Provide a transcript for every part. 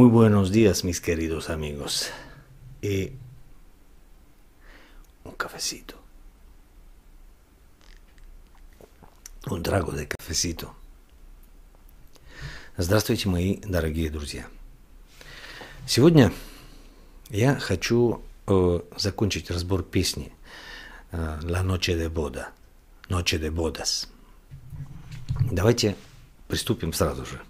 Muy buenos días mis queridos amigos. Eh, un cafecito. Un trago de cafecito. Здравствуйте, мои дорогие друзья. Сегодня я хочу э, закончить разбор песни э, La Noche de Boda. Noche de Bodas. Давайте приступим сразу же.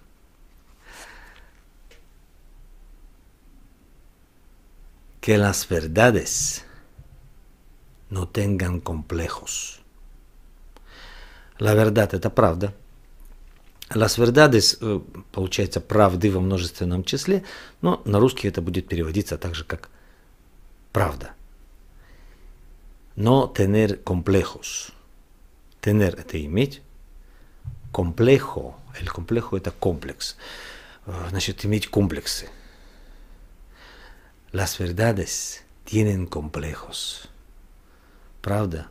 que las verdades no tengan complejos. La verdad – это правда. Las verdades, э, получается, правды во множественном числе, но на русский это будет переводиться так же, как правда. No tener complejos. Tener – это иметь. Complejo – el complejo – это комплекс. Э, значит, иметь комплексы. Las verdades tienen complejos. Правда?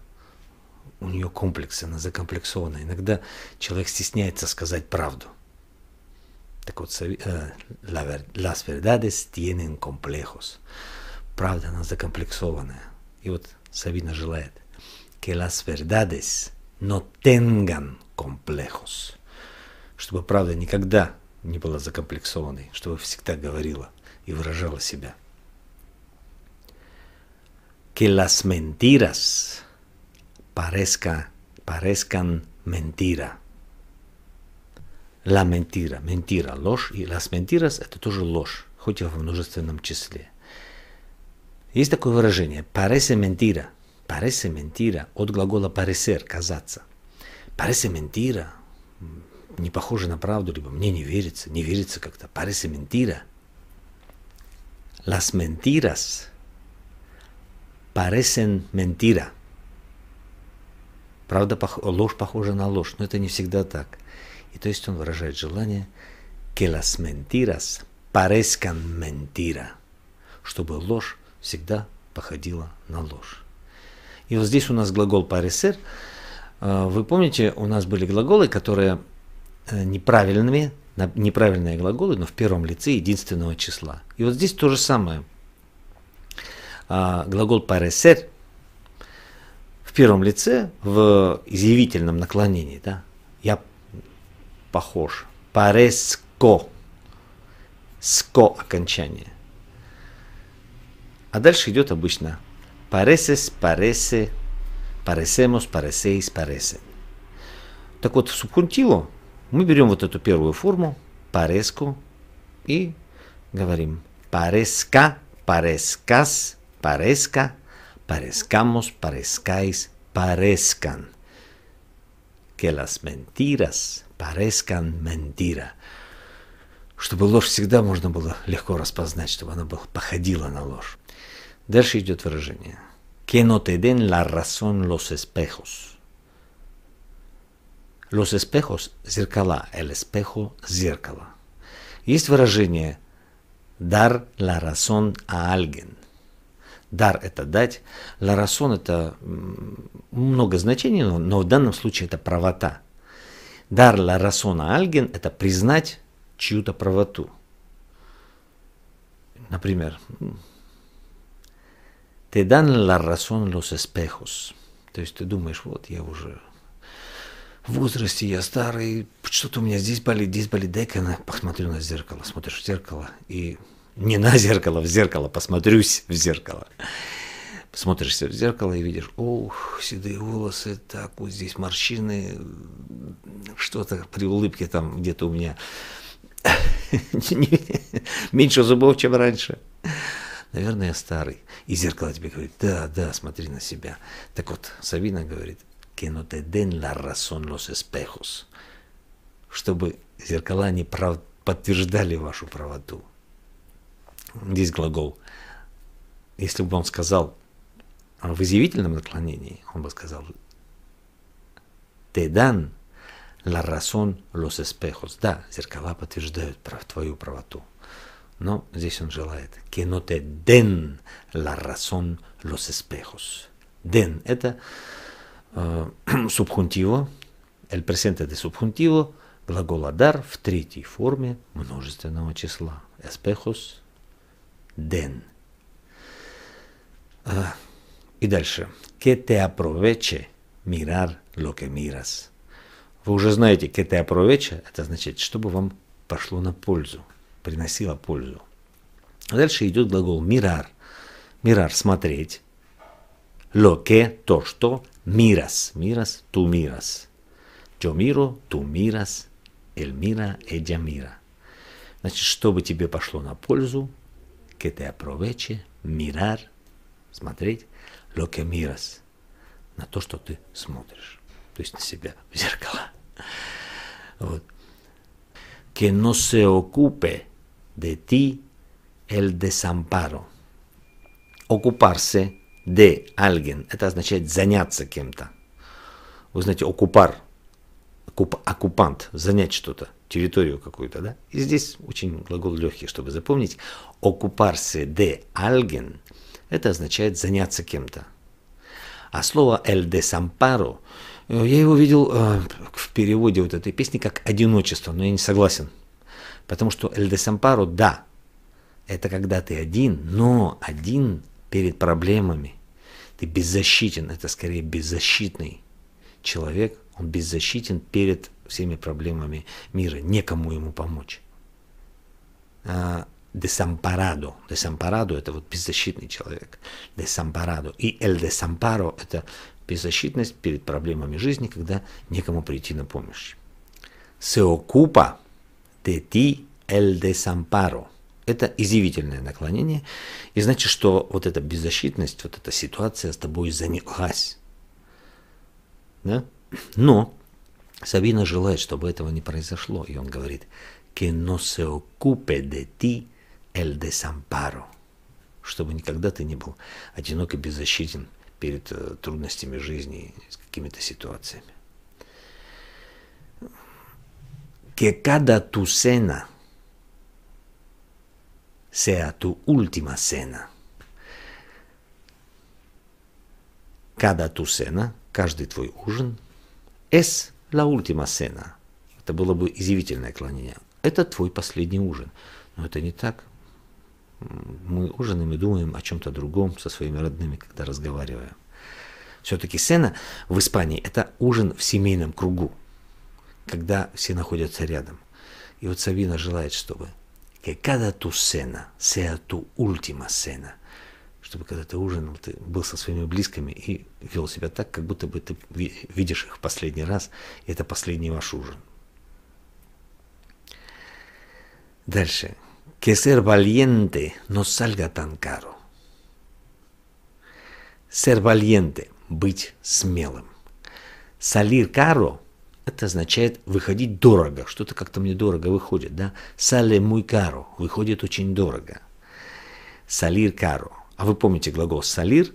У нее комплекс, она закомплексована. Иногда человек стесняется сказать правду. Так вот, э, las verdades tienen complejos. Правда, она закомплексованная. И вот Савина желает. Que las verdades no tengan complejos. Чтобы правда никогда не была закомплексованной, чтобы всегда говорила и выражала себя – que las mentiras parezca, parezcan mentira. La mentira, mentира, ложь. И las mentiras – это тоже ложь, хоть и во множественном числе. Есть такое выражение «parece mentira», «parece mentira» от глагола «parecer» – «казаться». «Parece mentira» – не похоже на правду, либо «мне не верится», «не верится как-то», «parece mentira». Las mentiras – Parecen ментира. Правда, ложь похожа на ложь, но это не всегда так. И то есть он выражает желание que las mentiras parezcan mentira, чтобы ложь всегда походила на ложь. И вот здесь у нас глагол parecer. А, вы помните, у нас были глаголы, которые э, неправильными, неправильные глаголы, но в первом лице единственного числа. И вот здесь то же самое – а, глагол «паресер» в первом лице, в изъявительном наклонении, да, я похож. «Пареско» – «ско» окончание. А дальше идет обычно «паресес», «паресе», «паресемос», «паресеис», «паресе». Так вот, в субкунтиву мы берем вот эту первую форму, «пареску», и говорим «пареска», «парескас», parezca, parezcamos, parezcáis, parezcan. Que las mentiras parezcan mentira. Чтобы ложь всегда можно было легко распознать, чтобы она походила на ложь. Дальше идет выражение. Que no te den la razón los espejos. Los espejos, зеркала, el espejo, зеркало. Есть выражение dar la razón a alguien. Дар – это дать. Ларасон – это много значений, но, но в данном случае это правота. Дар ларасона альген – это признать чью-то правоту. Например, ты дан ларасон лос los То есть ты думаешь, вот я уже в возрасте, я старый, что-то у меня здесь болит, здесь болит, дай-ка посмотрю на зеркало. Смотришь в зеркало, и не на зеркало, в зеркало, посмотрюсь в зеркало. Смотришься в зеркало и видишь, ох, седые волосы, так, вот здесь морщины, что-то при улыбке там где-то у меня меньше зубов, чем раньше. Наверное, я старый. И зеркало тебе говорит, да, да, смотри на себя. Так вот, Савина говорит, que no te den la razón los espejos. Чтобы зеркала не прав... подтверждали вашу правоту здесь глагол. Если бы он сказал в изъявительном наклонении, он бы сказал «Te dan la razón los espejos». Да, зеркала подтверждают твою правоту. Но здесь он желает «Que no te den la razón los espejos». «Den» — это э, субхунтиво, «el presente de субхунтиво», глагола «дар» в третьей форме множественного числа. «Espejos» ден. А, и дальше. Que te aproveche mirar lo que miras. Вы уже знаете, que te aproveche, это означает, чтобы вам пошло на пользу, приносило пользу. А дальше идет глагол мирар. Мирар – смотреть. Lo que – то, что. Мирас. Мирас – tú miras. Yo miro, tú miras. Эль мира, ella mira. Значит, чтобы тебе пошло на пользу, que te aproveche mirar, смотреть, lo que miras, на то, что ты смотришь, то есть на себя в зеркало. Вот. Que no se ocupe de ti el desamparo. Ocuparse de alguien. Это означает заняться кем-то. Вы знаете, окупар оккупант, занять что-то, территорию какую-то, да? И здесь очень глагол легкий, чтобы запомнить. Оккупарсе де алген это означает заняться кем-то. А слово «эль де сампаро» э, я его видел э, в переводе вот этой песни как «одиночество», но я не согласен. Потому что «эль де сампаро» – да, это когда ты один, но один перед проблемами. Ты беззащитен, это скорее беззащитный человек, он беззащитен перед всеми проблемами мира. Некому ему помочь. А, Десампарадо. Десампарадо – это вот беззащитный человек. Десампарадо. И эль десампаро – это беззащитность перед проблемами жизни, когда некому прийти на помощь. Сеокупа, ocupa de ti el Это изъявительное наклонение. И значит, что вот эта беззащитность, вот эта ситуация с тобой занялась. Да? Но Сабина желает, чтобы этого не произошло, и он говорит, «Que no se ocupe de ti el desamparo», чтобы никогда ты не был одинок и беззащитен перед э, трудностями жизни, с какими-то ситуациями. Que cada tu cena sea tu última cena. Cada tu cena, каждый твой ужин – Es la última cena. Это было бы изъявительное клонение. Это твой последний ужин. Но это не так. Мы ужинаем и думаем о чем-то другом со своими родными, когда разговариваем. Все-таки сцена в Испании – это ужин в семейном кругу, когда все находятся рядом. И вот Сабина желает, чтобы «Que cada tu cena sea tu última cena» – чтобы когда ты ужинал, ты был со своими близкими и вел себя так, как будто бы ты видишь их последний раз, и это последний ваш ужин. Дальше. Que ser valiente no salga tan caro. Ser valiente – быть смелым. Salir caro – это означает выходить дорого. Что-то как-то мне дорого выходит, да? Sale muy caro – выходит очень дорого. Salir caro – а вы помните глагол «салир»?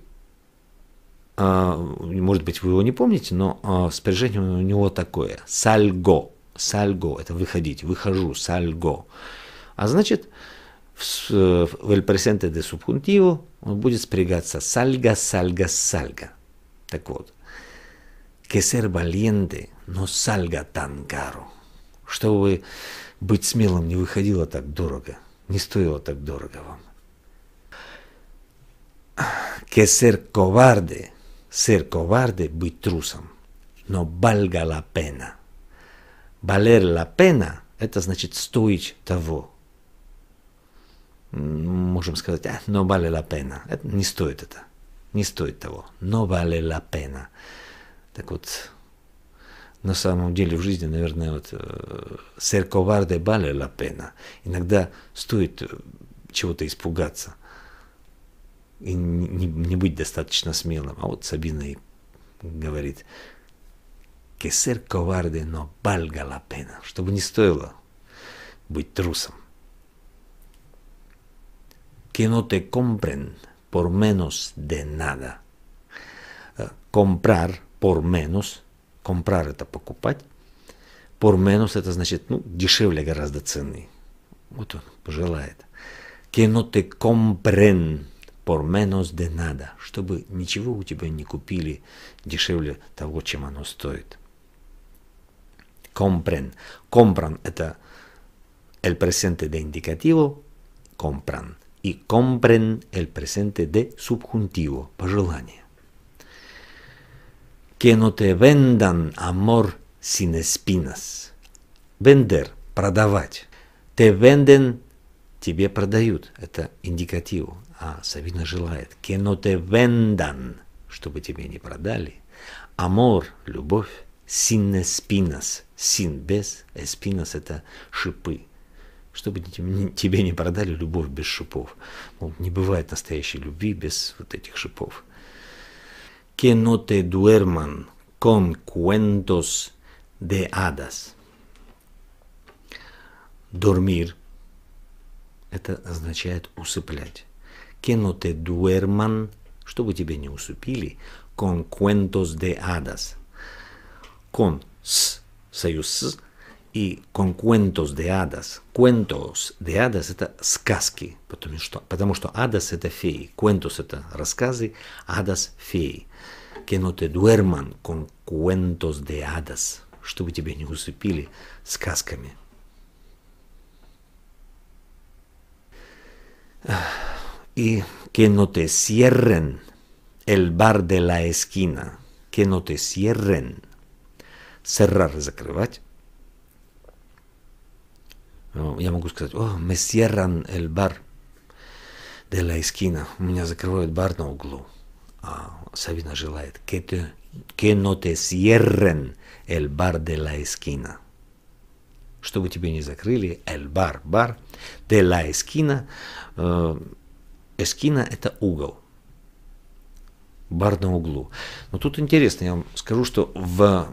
А, может быть, вы его не помните, но а, спряжение у него такое. «Сальго». «Сальго» – это «выходить», «выхожу», «сальго». А значит, в «el presente de subjuntivo» он будет спрягаться «сальга», «сальга», «сальга». Так вот, «que ser valiente no salga tan caro» чтобы быть смелым не выходило так дорого, не стоило так дорого вам que ser cobarde, ser cobarde, быть трусом. Но valga la pena. Valer la pena – это значит стоить того. Можем сказать, а, no vale la pena. Это, не стоит это. Не стоит того. No vale la pena. Так вот, на самом деле в жизни, наверное, вот э, ser cobarde vale la pena. Иногда стоит э, чего-то испугаться и не, не быть достаточно смелым. А вот Сабина и говорит, que ser cobarde no valga la pena, чтобы не стоило быть трусом. Que no te compren por menos de nada. Comprar por menos, comprar это покупать, por menos это значит, ну, дешевле гораздо цены. Вот он пожелает. Que no te compren por menos de nada, чтобы ничего у тебя не купили дешевле того, чем оно стоит. Compren. Compran – это el presente de indicativo, compran. И compren – el presente de subjuntivo, пожелание. Que no te vendan amor sin espinas. Vender – продавать. Te venden тебе продают. Это индикатив. А Савина желает. Кено те вендан, чтобы тебе не продали. Амор, любовь. Син эспинас. Син без. Эспинас это шипы. Чтобы тебе не продали любовь без шипов. Мол, ну, не бывает настоящей любви без вот этих шипов. Кено те дуэрман. Кон cuentos де адас. Дормир это означает усыплять. Que no te duerman, чтобы тебе не усыпили, con cuentos de hadas. Con с, союз с, и con cuentos de hadas. Cuentos de hadas – это сказки, потому что, потому что hadas – это феи, cuentos – это рассказы, hadas – феи. Que no te duerman con cuentos de hadas, чтобы тебе не усыпили сказками. y que no te cierren el bar de la esquina, que no te cierren. Cerrar, закрывать. Я могу сказать, о, me cierran el bar de la esquina, у меня закрывают бар на углу. А Савина желает, que, te, que no te cierren el bar de la esquina чтобы тебе не закрыли, эль бар, бар, де ла эскина, э, Эскина – это угол. Бар на углу. Но тут интересно, я вам скажу, что в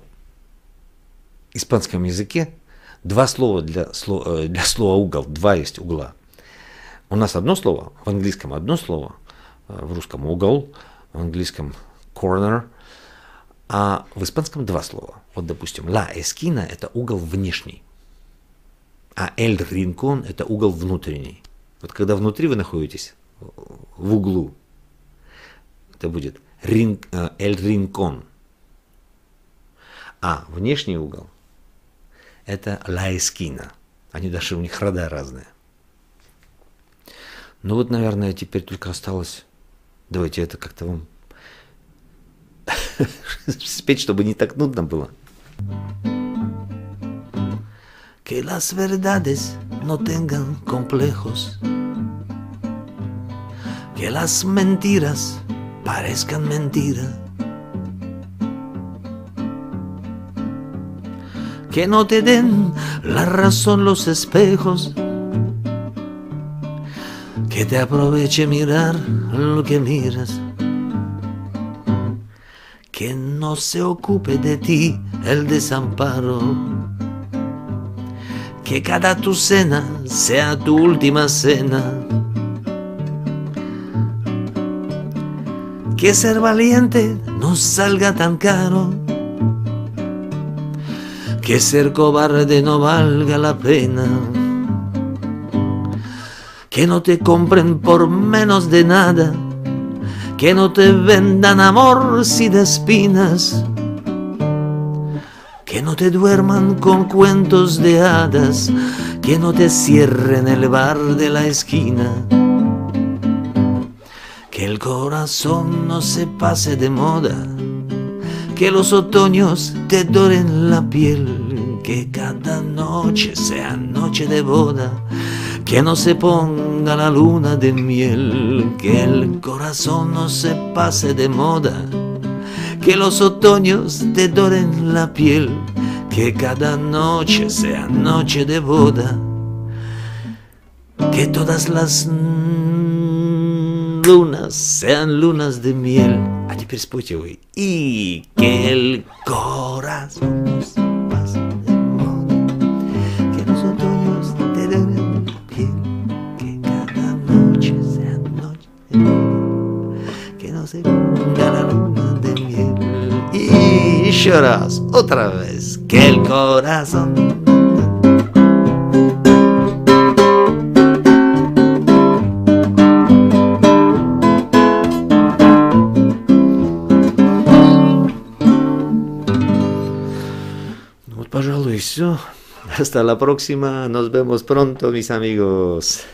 испанском языке два слова для, слова, э, для слова угол, два есть угла. У нас одно слово, в английском одно слово, э, в русском угол, в английском corner, а в испанском два слова. Вот, допустим, la esquina – это угол внешний, а el rincón – это угол внутренний. Вот когда внутри вы находитесь, в углу. Это будет э, эль ринкон. А внешний угол – это ла эскина. Они даже, у них рода разные. Ну вот, наверное, теперь только осталось. Давайте это как-то вам спеть, чтобы не так нудно было. Que las verdades no tengan complejos. que las mentiras parezcan mentira. Que no te den la razón los espejos. Que te aproveche mirar lo que miras. Que no se ocupe de ti el desamparo. Que cada tu cena sea tu última cena que ser valiente no salga tan caro, que ser cobarde no valga la pena, que no te compren por menos de nada, que no te vendan amor si de espinas, que no te duerman con cuentos de hadas, que no te cierren el bar de la esquina que el corazón no se pase de moda, que los otoños te doren la piel, que cada noche sea noche de boda, que no se ponga la luna de miel, que el corazón no se pase de moda, que los otoños te doren la piel, que cada noche sea noche de boda, que todas las lunas sean lunas de miel. A teper güey. Y que el corazón más de modo, que los otoños te den piel. Que cada noche sea noche de que no se cumpla la luna de miel. Y lloras otra vez que el corazón Hasta la próxima. Nos vemos pronto, mis amigos.